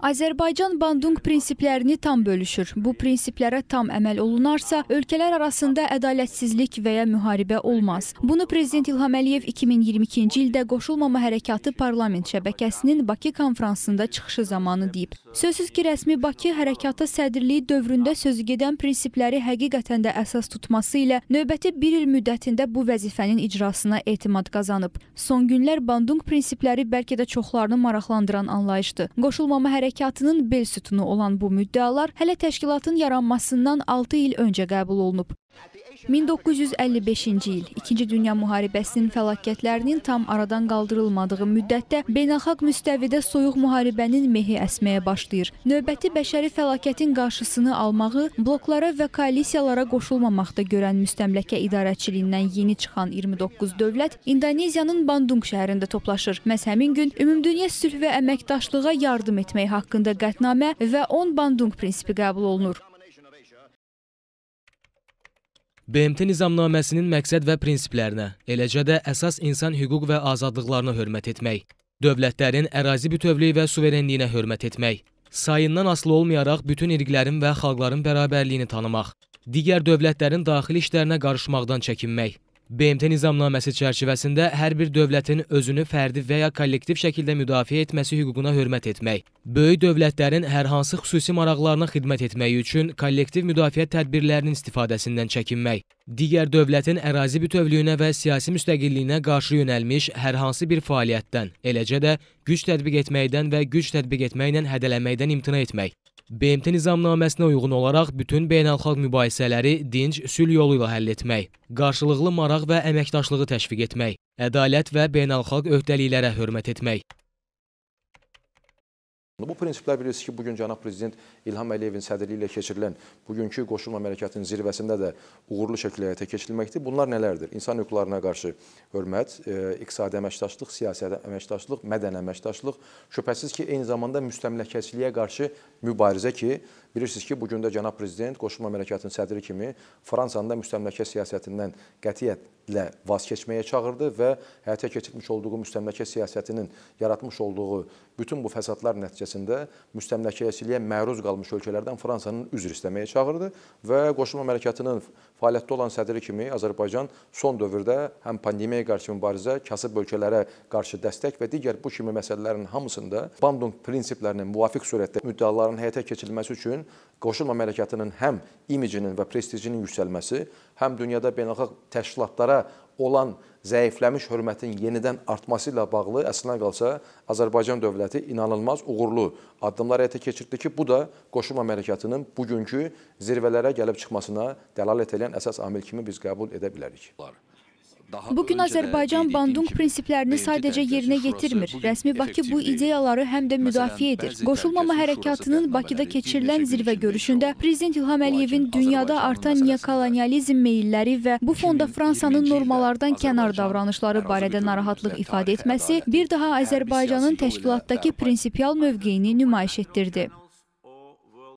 Azərbaycan Bandung prinsiplərini tam bölüşür. Bu prinsiplərə tam əməl olunarsa, ölkələr arasında ədalətsizlik və ya müharibə olmaz. Bunu Prezident İlham Əliyev 2022-ci ildə Qoşulmama Hərəkatı Parlament Şəbəkəsinin Bakı konfransında çıxışı zamanı deyib. Sözsüz ki, rəsmi Bakı hərəkata sədrliyi dövründə sözü gedən prinsipləri həqiqətən də əsas tutması ilə növbəti bir il müddətində bu vəzifənin icrasına etimad qazanıb. Son günlər Bandung prinsipləri bəlkə də çoxlarını maraqlandıran anlayışdır. Qoşulmama hərəkatının bel sütunu olan bu müddəalar hələ təşkilatın yaranmasından 6 il öncə qəbul olunub. 1955-ci il İkinci Dünya müharibəsinin fəlakətlərinin tam aradan qaldırılmadığı müddətdə beynəlxalq müstəvidə soyuq müharibənin mehi əsməyə başlayır. Növbəti bəşəri fəlakətin qarşısını almağı bloklara və koalisiyalara qoşulmamaqda görən müstəmləkə idarəçiliyindən yeni çıxan 29 dövlət İndoneziyanın Bandung şəhərində toplaşır. Məhz həmin gün Ümumdünya sülh və əməkdaşlığa yardım etmək haqqında qətnamə və 10 Bandung prinsipi qəbul olunur. BMT nizamnaməsinin məqsəd və prinsiplərinə, eləcə də əsas insan hüquq və azadlıqlarına hörmət etmək, dövlətlərin ərazi bütövlüyü və suverenliyinə hörmət etmək, sayından asılı olmayaraq bütün irqlərin və xalqların bərabərliyini tanımaq, digər dövlətlərin daxili işlərinə qarışmaqdan çəkinmək, BMT nizamnaməsi çərçivəsində hər bir dövlətin özünü fərdi və ya kollektiv şəkildə müdafiə etməsi hüququna hörmət etmək, böyük dövlətlərin hər hansı xüsusi maraqlarına xidmət etmək üçün kollektiv müdafiə tədbirlərinin istifadəsindən çəkinmək, digər dövlətin ərazi bütövlüyünə və siyasi müstəqilliyinə qarşı yönəlmiş hər hansı bir fəaliyyətdən, eləcə də güc tətbiq etməkdən və güc tətbiq etməklə hədələməkdən imtina etmək, BMT nizamnaməsinə uyğun olaraq bütün beynəlxalq mübahisələri dinc sülh yolu ilə həll etmək, qarşılıqlı maraq və əməkdaşlığı təşviq etmək, ədalət və beynəlxalq öhdəliklərə hörmət etmək Bu prinsiplər bilirsiniz ki, bugün cənab prezident İlham Əliyevin sədrliyi ilə keçirilən bugünkü qoşulma mərakətinin zirvəsində də uğurlu şəkildə həyata keçirilməkdir. Bunlar nələrdir? İnsan hüquqlarına qarşı hörmət, e, iqtisadi əməkdaşlıq, siyasi əməkdaşlıq, mədən əməkdaşlıq, şübhəsiz ki, eyni zamanda müstəmləkəçiliyə qarşı mübarizə ki, bilirsiniz ki, bu gün də cənab prezident qoşulma mərakətinin sədri kimi Fransanın da müstəmləkə siyasətindən qətiyyət ilə vazkeçməyə çağırdı və həyata keçirmiş olduğu müstəmləkə siyasətinin yaratmış olduğu bütün bu fəsadlar nəticəsində müstəmləkəçiliyə məruz qalmış ölkələrdən Fransanın üzr istəməyə çağırdı və qoşulma hərəkatının fəaliyyətdə olan sədri kimi Azərbaycan son dövrdə həm pandemiyaya qarşı mübarizə, kasıb ölkələrə qarşı dəstək və digər bu kimi məsələlərin hamısında Bandung prinsiplərinə müvafiq surətdə müddəaların həyata keçirilməsi üçün qoşulma hərəkatının həm imicinin və prestijinin yüksəlməsi, həm dünyada beynəlxalq təşkilatlara Azərbaycanda olan zəifləmiş hörmətin yenidən artması ilə bağlı əslində qalsa Azərbaycan dövləti inanılmaz uğurlu addımlar həyata keçirdi ki, bu da qoşulma hərəkatının bugünkü zirvələrə gəlib çıxmasına dəlalət edən əsas amil kimi biz qəbul edə bilərik. Var. Bugün Azərbaycan Bandung prinsiplərini sadəcə yerinə yetirmir. Rəsmi Bakı bu ideyaları həm də müdafiə edir. Qoşulmama hərəkatının Bakıda keçirilən zirvə görüşündə Prezident İlham Əliyevin dünyada artan neokolonializm meyilləri və bu fonda Fransanın normalardan kənar davranışları barədə narahatlıq ifadə etməsi bir daha Azərbaycanın təşkilatdakı prinsipial mövqeyini nümayiş etdirdi.